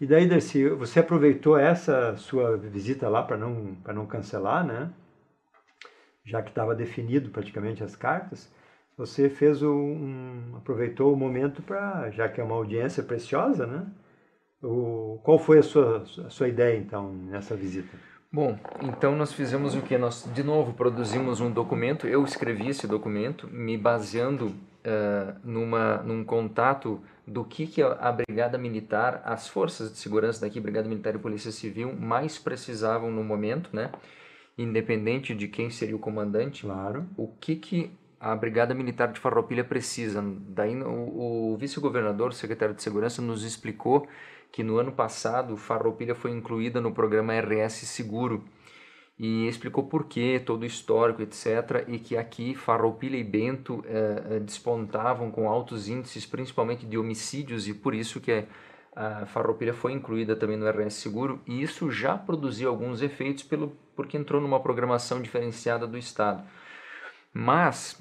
E daí, Darcy, você aproveitou essa sua visita lá para não, não cancelar, né? Já que estava definido praticamente as cartas, você fez um, aproveitou o momento para, já que é uma audiência preciosa, né? O, qual foi a sua, a sua ideia então nessa visita? Bom, então nós fizemos o que? Nós de novo produzimos um documento, eu escrevi esse documento me baseando eh, numa, num contato do que, que a Brigada Militar, as forças de segurança daqui, Brigada Militar e Polícia Civil, mais precisavam no momento, né? Independente de quem seria o comandante. Claro. O que, que a Brigada Militar de Farroupilha precisa. Daí o, o vice-governador, secretário de Segurança, nos explicou que no ano passado Farroupilha foi incluída no programa RS Seguro, e explicou por que todo o histórico, etc. E que aqui Farroupilha e Bento eh, eh, despontavam com altos índices, principalmente de homicídios, e por isso que eh, a Farroupilha foi incluída também no RS Seguro. E isso já produziu alguns efeitos pelo, porque entrou numa programação diferenciada do Estado. Mas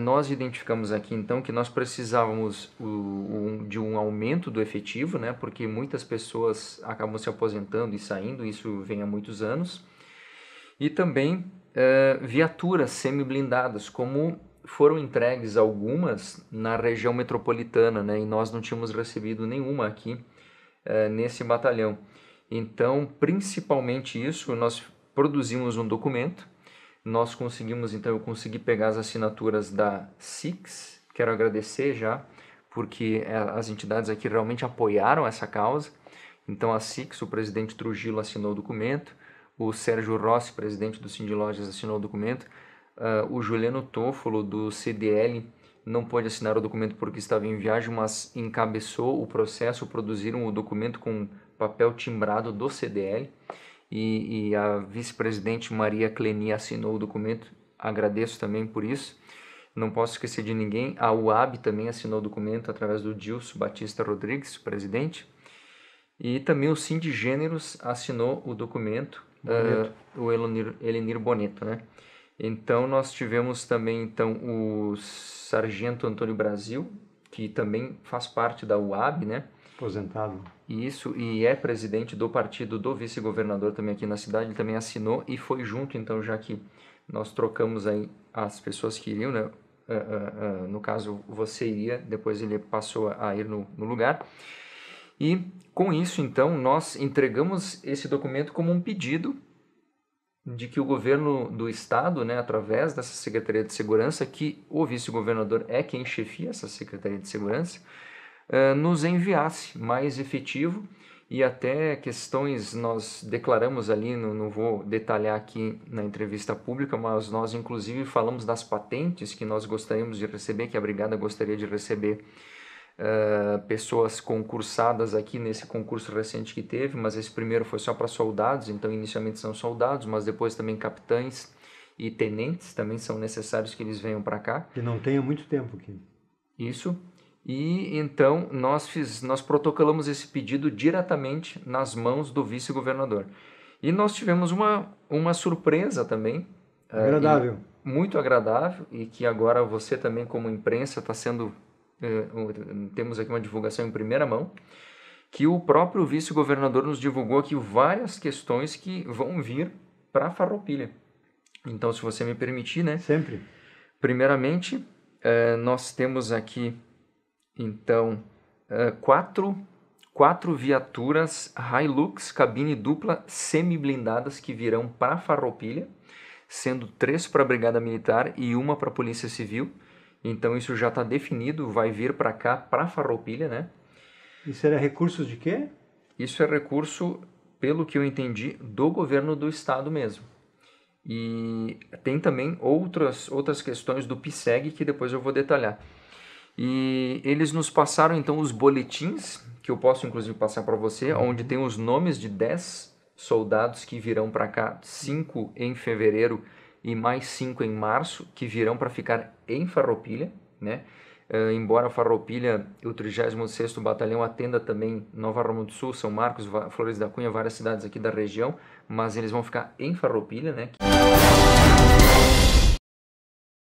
nós identificamos aqui então que nós precisávamos o, de um aumento do efetivo, né? porque muitas pessoas acabam se aposentando e saindo, isso vem há muitos anos e também é, viaturas semi-blindadas, como foram entregues algumas na região metropolitana, né? E nós não tínhamos recebido nenhuma aqui é, nesse batalhão. Então, principalmente isso, nós produzimos um documento. Nós conseguimos, então, eu consegui pegar as assinaturas da SIX. Quero agradecer já, porque é, as entidades aqui realmente apoiaram essa causa. Então, a SIX, o presidente Trujillo assinou o documento o Sérgio Rossi, presidente do Cindy Lojas, assinou o documento. Uh, o Juliano Tofolo, do CDL, não pôde assinar o documento porque estava em viagem, mas encabeçou o processo, produziram o documento com papel timbrado do CDL. E, e a vice-presidente Maria Cleni assinou o documento, agradeço também por isso. Não posso esquecer de ninguém. A UAB também assinou o documento através do Dilso Batista Rodrigues, presidente. E também o Sim de Gêneros assinou o documento uh, o Elenir Boneto, né? Então nós tivemos também então o Sargento Antônio Brasil, que também faz parte da UAB, né? Aposentado. Isso, e é presidente do partido do vice-governador também aqui na cidade, ele também assinou e foi junto, então, já que nós trocamos aí as pessoas que iriam, né? Uh, uh, no caso, você iria, depois ele passou a ir no, no lugar. E com isso, então, nós entregamos esse documento como um pedido de que o governo do estado, né, através dessa Secretaria de Segurança, que o vice-governador é quem chefia essa Secretaria de Segurança, uh, nos enviasse mais efetivo e até questões nós declaramos ali, não, não vou detalhar aqui na entrevista pública, mas nós inclusive falamos das patentes que nós gostaríamos de receber, que a brigada gostaria de receber pessoas concursadas aqui nesse concurso recente que teve, mas esse primeiro foi só para soldados, então inicialmente são soldados, mas depois também capitães e tenentes também são necessários que eles venham para cá. Que não tenha muito tempo aqui. Isso. E então nós, fiz, nós protocolamos esse pedido diretamente nas mãos do vice-governador. E nós tivemos uma, uma surpresa também. Agradável. Uh, muito agradável e que agora você também, como imprensa, está sendo eh, temos aqui uma divulgação em primeira mão, que o próprio vice-governador nos divulgou aqui várias questões que vão vir para a Farroupilha. Então, se você me permitir, né? Sempre. Primeiramente, eh, nós temos aqui, então, eh, quatro, quatro viaturas Hilux, cabine dupla, semi-blindadas que virão para a Farroupilha, sendo três para a Brigada Militar e uma para a Polícia Civil. Então isso já está definido, vai vir para cá, para Farroupilha, né? Isso era recurso de quê? Isso é recurso, pelo que eu entendi, do governo do estado mesmo. E tem também outras, outras questões do PSEG que depois eu vou detalhar. E eles nos passaram então os boletins, que eu posso inclusive passar para você, uhum. onde tem os nomes de 10 soldados que virão para cá, 5 em fevereiro e mais cinco em março, que virão para ficar em Farroupilha, né? Uh, embora Farroupilha, o 36º Batalhão atenda também Nova Roma do Sul, São Marcos, Flores da Cunha, várias cidades aqui da região, mas eles vão ficar em Farroupilha, né?